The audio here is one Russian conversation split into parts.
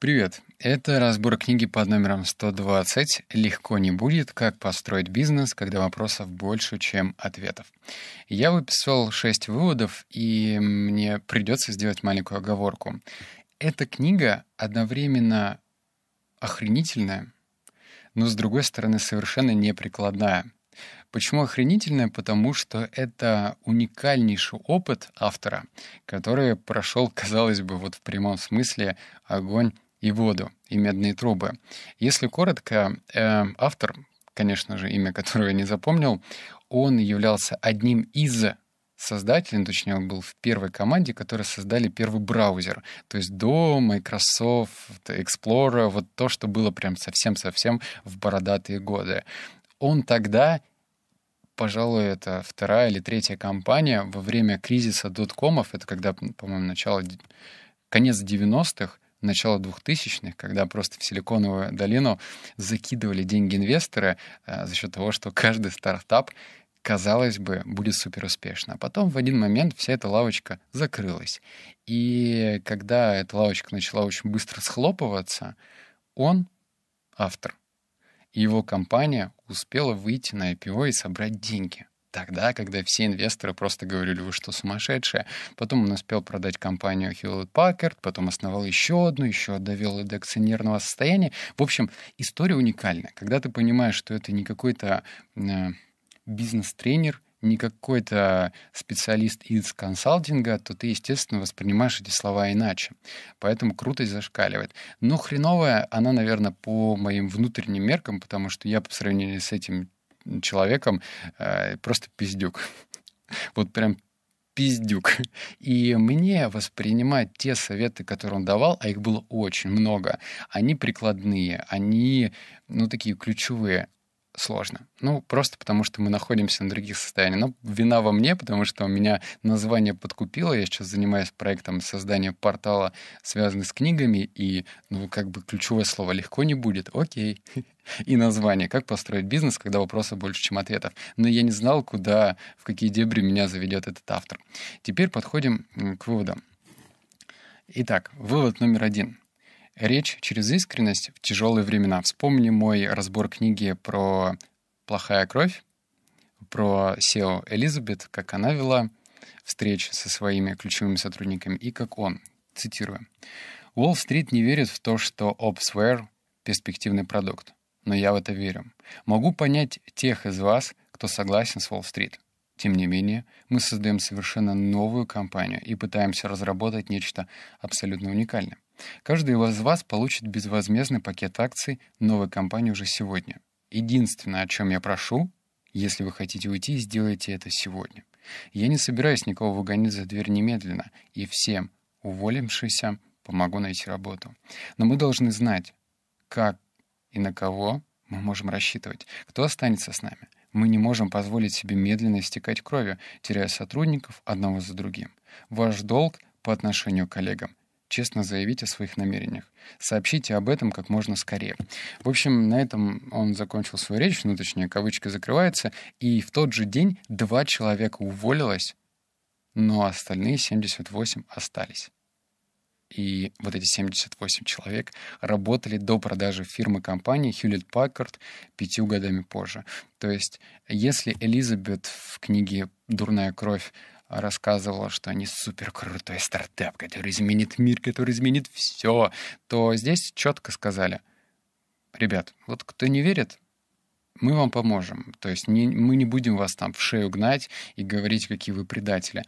Привет! Это разбор книги под номером 120 «Легко не будет. Как построить бизнес, когда вопросов больше, чем ответов». Я выписал 6 выводов, и мне придется сделать маленькую оговорку. Эта книга одновременно охренительная, но, с другой стороны, совершенно неприкладная — Почему охренительная? Потому что это уникальнейший опыт автора, который прошел, казалось бы, вот в прямом смысле огонь и воду, и медные трубы. Если коротко, э, автор, конечно же, имя которого я не запомнил, он являлся одним из создателей, точнее, он был в первой команде, которые создали первый браузер. То есть до Microsoft Explorer, вот то, что было прям совсем-совсем в бородатые годы. Он тогда пожалуй, это вторая или третья компания во время кризиса доткомов, это когда, по-моему, начало, конец 90-х, начала 2000-х, когда просто в Силиконовую долину закидывали деньги инвесторы э, за счет того, что каждый стартап казалось бы, будет супер успешно. А потом в один момент вся эта лавочка закрылась. И когда эта лавочка начала очень быстро схлопываться, он автор. И его компания успела выйти на IPO и собрать деньги тогда, когда все инвесторы просто говорили, вы что, сумасшедшие. Потом он успел продать компанию Hewlett Packard, потом основал еще одну, еще довел до акционерного состояния. В общем, история уникальная. Когда ты понимаешь, что это не какой-то э, бизнес-тренер, не какой-то специалист из консалтинга, то ты, естественно, воспринимаешь эти слова иначе. Поэтому крутость зашкаливает. Но хреновая она, наверное, по моим внутренним меркам, потому что я по сравнению с этим человеком э, просто пиздюк. Вот прям пиздюк. И мне воспринимать те советы, которые он давал, а их было очень много, они прикладные, они, ну, такие ключевые, сложно. Ну, просто потому что мы находимся на других состояниях. Но вина во мне, потому что у меня название подкупило. Я сейчас занимаюсь проектом создания портала, связанный с книгами, и, ну, как бы ключевое слово «легко не будет». Окей. И название «Как построить бизнес, когда вопросов больше, чем ответов». Но я не знал, куда, в какие дебри меня заведет этот автор. Теперь подходим к выводам. Итак, вывод номер один — Речь через искренность в тяжелые времена. Вспомни мой разбор книги про «Плохая кровь», про SEO Элизабет, как она вела встречи со своими ключевыми сотрудниками и как он. Цитирую. «Уолл-стрит не верит в то, что Opsware — перспективный продукт, но я в это верю. Могу понять тех из вас, кто согласен с Уолл-стрит. Тем не менее, мы создаем совершенно новую компанию и пытаемся разработать нечто абсолютно уникальное. Каждый из вас получит безвозмездный пакет акций новой компании уже сегодня. Единственное, о чем я прошу, если вы хотите уйти, сделайте это сегодня. Я не собираюсь никого выгонять за дверь немедленно, и всем уволившимся помогу найти работу. Но мы должны знать, как и на кого мы можем рассчитывать, кто останется с нами. Мы не можем позволить себе медленно истекать кровью, теряя сотрудников одного за другим. Ваш долг по отношению к коллегам честно заявить о своих намерениях. Сообщите об этом как можно скорее. В общем, на этом он закончил свою речь, ну, точнее, кавычки закрываются, и в тот же день два человека уволилось, но остальные 78 остались. И вот эти 78 человек работали до продажи фирмы компании Hewlett Packard пятью годами позже. То есть, если Элизабет в книге «Дурная кровь» рассказывала, что они супер крутой стартап, который изменит мир, который изменит все, то здесь четко сказали, ребят, вот кто не верит, мы вам поможем. То есть не, мы не будем вас там в шею гнать и говорить, какие вы предатели.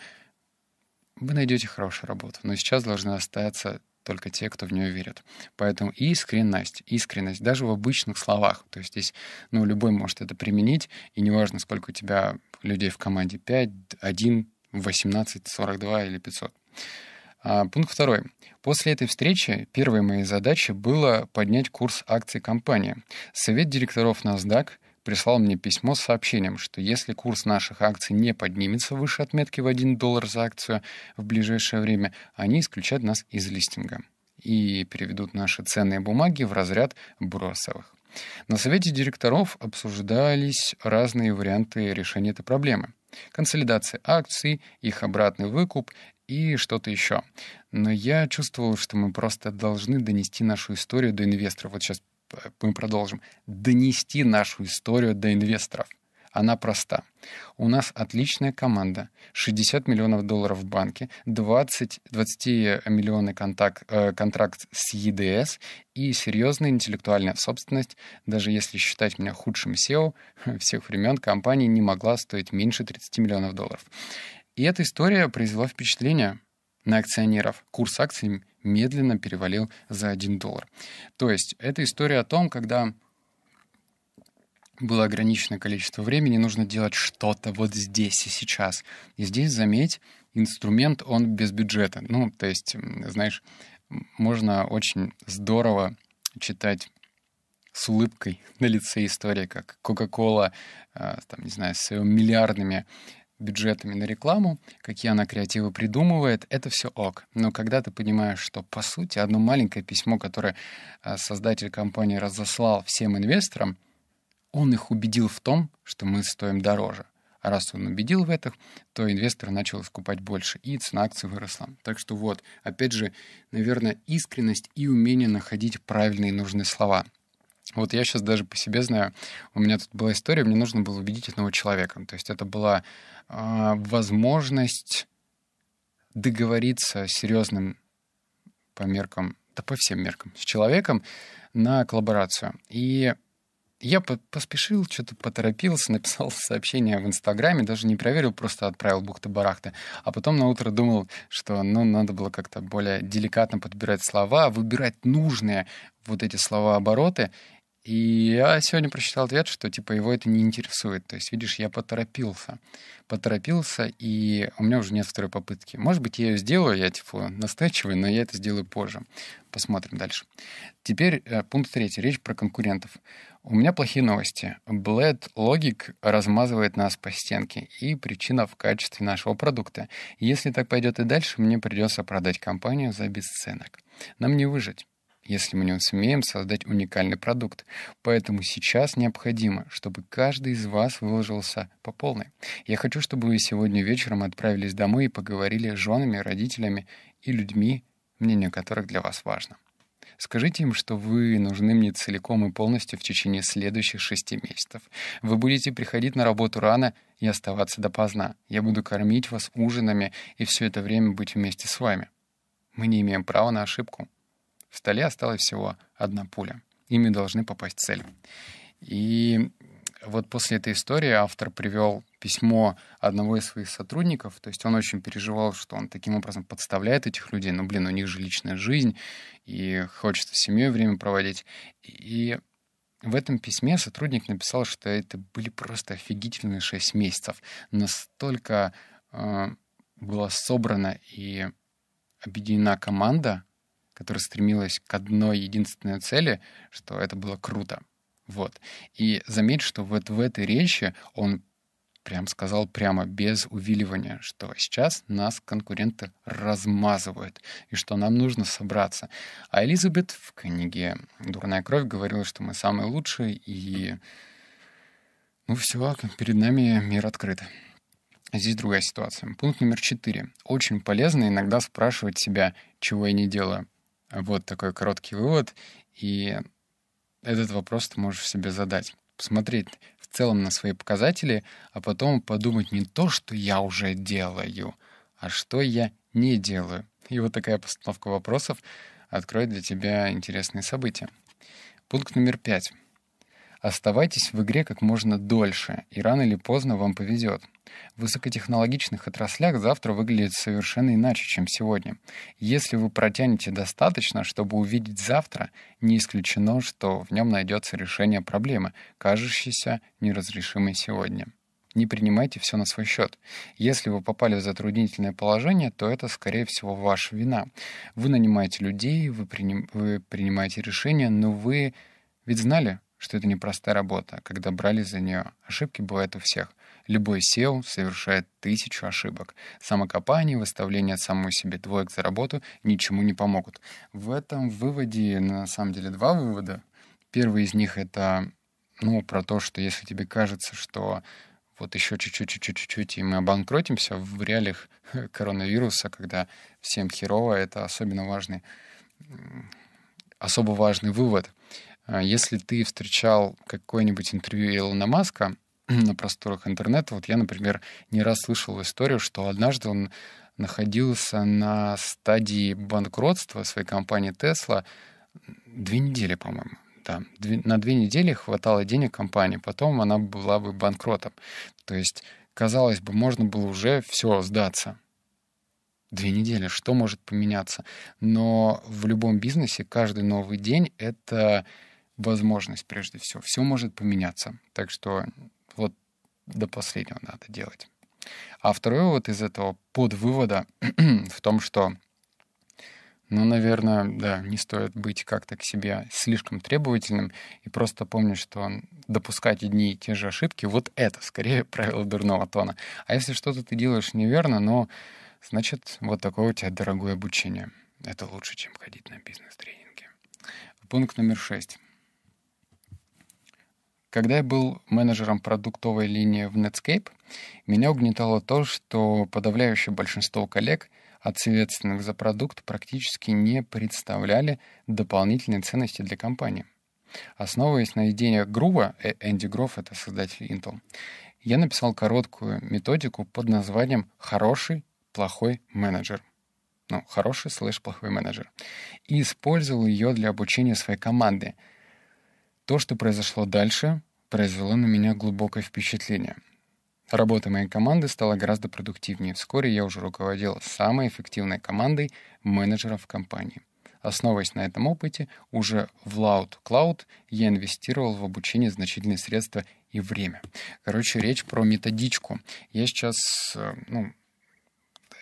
Вы найдете хорошую работу, но сейчас должны остаться только те, кто в нее верит. Поэтому искренность, искренность даже в обычных словах. То есть здесь, ну, любой может это применить, и неважно, сколько у тебя людей в команде, 5, 1, 1842 или 500. А, пункт второй. После этой встречи первой моей задачей было поднять курс акций компании. Совет директоров NASDAQ прислал мне письмо с сообщением, что если курс наших акций не поднимется выше отметки в 1 доллар за акцию в ближайшее время, они исключат нас из листинга и переведут наши ценные бумаги в разряд бросовых. На совете директоров обсуждались разные варианты решения этой проблемы консолидации акций, их обратный выкуп и что-то еще. Но я чувствовал, что мы просто должны донести нашу историю до инвесторов. Вот сейчас э, мы продолжим. Донести нашу историю до инвесторов — она проста. У нас отличная команда, 60 миллионов долларов в банке, 20, 20 э, миллионный контакт, э, контракт с ЕДС и серьезная интеллектуальная собственность, даже если считать меня худшим SEO всех времен, компания не могла стоить меньше 30 миллионов долларов. И эта история произвела впечатление на акционеров. Курс акций медленно перевалил за 1 доллар. То есть это история о том, когда было ограниченное количество времени, нужно делать что-то вот здесь и сейчас. И здесь, заметь, инструмент, он без бюджета. Ну, то есть, знаешь, можно очень здорово читать с улыбкой на лице истории, как Coca-Cola, а, там, не знаю, с миллиардными бюджетами на рекламу, какие она креативы придумывает, это все ок. Но когда ты понимаешь, что, по сути, одно маленькое письмо, которое а, создатель компании разослал всем инвесторам, он их убедил в том, что мы стоим дороже. А раз он убедил в этом, то инвестор начал скупать больше, и цена акций выросла. Так что вот, опять же, наверное, искренность и умение находить правильные нужные слова. Вот я сейчас даже по себе знаю, у меня тут была история, мне нужно было убедить одного человека. То есть это была э, возможность договориться серьезным по меркам, да по всем меркам, с человеком на коллаборацию. И я поспешил, что-то поторопился, написал сообщение в Инстаграме, даже не проверил, просто отправил бухты-барахты. А потом на утро думал, что ну, надо было как-то более деликатно подбирать слова, выбирать нужные вот эти слова-обороты. И я сегодня прочитал ответ, что типа его это не интересует. То есть, видишь, я поторопился. Поторопился, и у меня уже нет второй попытки. Может быть, я ее сделаю, я типа настойчивый, но я это сделаю позже. Посмотрим дальше. Теперь э, пункт третий. Речь про конкурентов. У меня плохие новости. Bled Logic размазывает нас по стенке, и причина в качестве нашего продукта. Если так пойдет и дальше, мне придется продать компанию за бесценок. Нам не выжить если мы не сумеем создать уникальный продукт. Поэтому сейчас необходимо, чтобы каждый из вас выложился по полной. Я хочу, чтобы вы сегодня вечером отправились домой и поговорили с женами, родителями и людьми, мнение которых для вас важно. Скажите им, что вы нужны мне целиком и полностью в течение следующих шести месяцев. Вы будете приходить на работу рано и оставаться допоздна. Я буду кормить вас ужинами и все это время быть вместе с вами. Мы не имеем права на ошибку. В столе осталась всего одна пуля. Ими должны попасть в цель. И вот после этой истории автор привел письмо одного из своих сотрудников. То есть он очень переживал, что он таким образом подставляет этих людей. Ну, блин, у них же личная жизнь, и хочется с семьей время проводить. И в этом письме сотрудник написал, что это были просто офигительные шесть месяцев. Настолько э, была собрана и объединена команда, которая стремилась к одной единственной цели, что это было круто. Вот. И заметь, что вот в этой речи он прям сказал прямо, без увиливания, что сейчас нас конкуренты размазывают, и что нам нужно собраться. А Элизабет в книге «Дурная кровь» говорила, что мы самые лучшие, и ну все, перед нами мир открыт. Здесь другая ситуация. Пункт номер четыре. Очень полезно иногда спрашивать себя, чего я не делаю. Вот такой короткий вывод. И этот вопрос ты можешь себе задать. Посмотреть, целом на свои показатели, а потом подумать не то, что я уже делаю, а что я не делаю. И вот такая постановка вопросов откроет для тебя интересные события. Пункт номер пять. Оставайтесь в игре как можно дольше, и рано или поздно вам повезет. В высокотехнологичных отраслях завтра выглядит совершенно иначе, чем сегодня. Если вы протянете достаточно, чтобы увидеть завтра, не исключено, что в нем найдется решение проблемы, кажущейся неразрешимой сегодня. Не принимайте все на свой счет. Если вы попали в затруднительное положение, то это, скорее всего, ваша вина. Вы нанимаете людей, вы, приним... вы принимаете решения, но вы ведь знали, что это непростая работа, когда брали за нее. Ошибки бывают у всех. Любой SEO совершает тысячу ошибок. Самокопание, выставление самому себе двоек за работу ничему не помогут. В этом выводе, на самом деле, два вывода. Первый из них — это ну, про то, что если тебе кажется, что вот еще чуть-чуть, чуть-чуть, чуть-чуть, и мы обанкротимся в реалиях коронавируса, когда всем херово, это особенно важный, особо важный вывод — а если ты встречал какое-нибудь интервью Илона Маска на просторах интернета, вот я, например, не раз слышал историю, что однажды он находился на стадии банкротства своей компании Tesla две недели, по-моему. Да, на две недели хватало денег компании, потом она была бы банкротом. То есть, казалось бы, можно было уже все сдаться. Две недели, что может поменяться? Но в любом бизнесе каждый новый день — это возможность прежде всего. Все может поменяться. Так что вот до последнего надо делать. А второе вот из этого подвывода в том, что, ну, наверное, да, не стоит быть как-то к себе слишком требовательным и просто помнить, что допускать одни и те же ошибки, вот это скорее правило дурного тона. А если что-то ты делаешь неверно, но ну, значит, вот такое у тебя дорогое обучение. Это лучше, чем ходить на бизнес-тренинги. Пункт номер шесть. Когда я был менеджером продуктовой линии в Netscape, меня угнетало то, что подавляющее большинство коллег, ответственных за продукт, практически не представляли дополнительные ценности для компании. Основываясь на идеях Грува, э, Энди Гроф — это создатель Intel, я написал короткую методику под названием «Хороший, плохой менеджер». Ну, хороший слэш плохой менеджер. И использовал ее для обучения своей команды — то, что произошло дальше, произвело на меня глубокое впечатление. Работа моей команды стала гораздо продуктивнее. Вскоре я уже руководил самой эффективной командой менеджеров компании. Основываясь на этом опыте, уже в Loud Cloud я инвестировал в обучение значительные средства и время. Короче, речь про методичку. Я сейчас э, ну,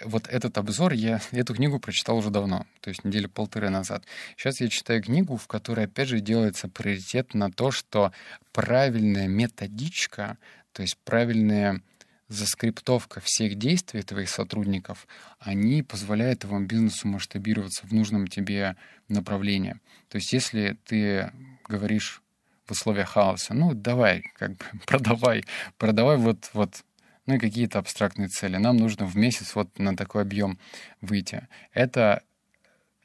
вот этот обзор, я эту книгу прочитал уже давно, то есть недели полторы назад. Сейчас я читаю книгу, в которой, опять же, делается приоритет на то, что правильная методичка, то есть правильная заскриптовка всех действий твоих сотрудников, они позволяют твоему бизнесу масштабироваться в нужном тебе направлении. То есть если ты говоришь в условиях хаоса, ну давай, как бы продавай, продавай вот, вот ну и какие-то абстрактные цели. Нам нужно в месяц вот на такой объем выйти. Это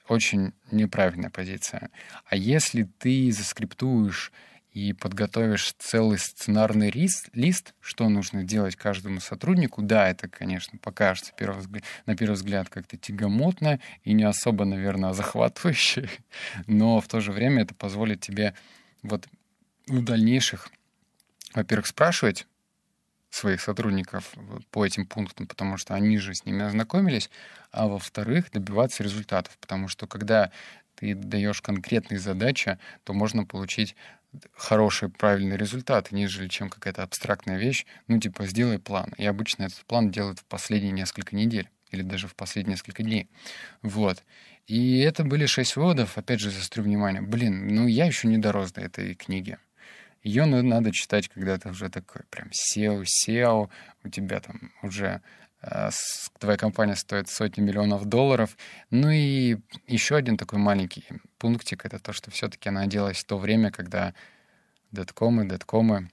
очень неправильная позиция. А если ты заскриптуешь и подготовишь целый сценарный рис, лист, что нужно делать каждому сотруднику, да, это, конечно, покажется первый взгляд, на первый взгляд как-то тягомотно и не особо, наверное, захватывающе, но в то же время это позволит тебе вот в дальнейших, во-первых, спрашивать своих сотрудников по этим пунктам, потому что они же с ними ознакомились, а во-вторых, добиваться результатов, потому что когда ты даешь конкретные задачи, то можно получить хороший правильный результат, нежели чем какая-то абстрактная вещь, ну типа сделай план. И обычно этот план делают в последние несколько недель или даже в последние несколько дней. Вот. И это были шесть выводов. Опять же, застрю внимание. Блин, ну я еще не дорос до этой книги. Ее ну, надо читать, когда ты уже такой прям SEO-SEO, у тебя там уже э, твоя компания стоит сотни миллионов долларов. Ну и еще один такой маленький пунктик — это то, что все-таки она делалась в то время, когда деткомы, деткомы,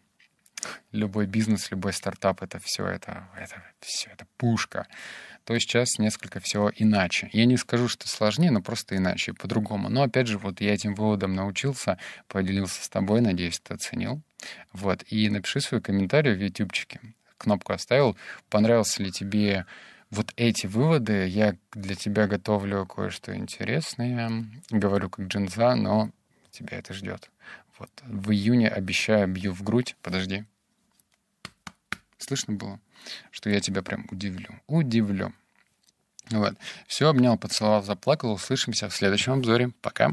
любой бизнес, любой стартап — это все это, это, все это пушка то сейчас несколько всего иначе. Я не скажу, что сложнее, но просто иначе, по-другому. Но опять же, вот я этим выводом научился, поделился с тобой, надеюсь, ты оценил. Вот, и напиши свой комментарий в ютубчике. Кнопку оставил. Понравился ли тебе вот эти выводы? Я для тебя готовлю кое-что интересное. Говорю как джинза, но тебя это ждет. Вот. В июне обещаю, бью в грудь. Подожди. Слышно было? что я тебя прям удивлю. Удивлю. Вот. Все, обнял, поцеловал, заплакал. Услышимся в следующем обзоре. Пока.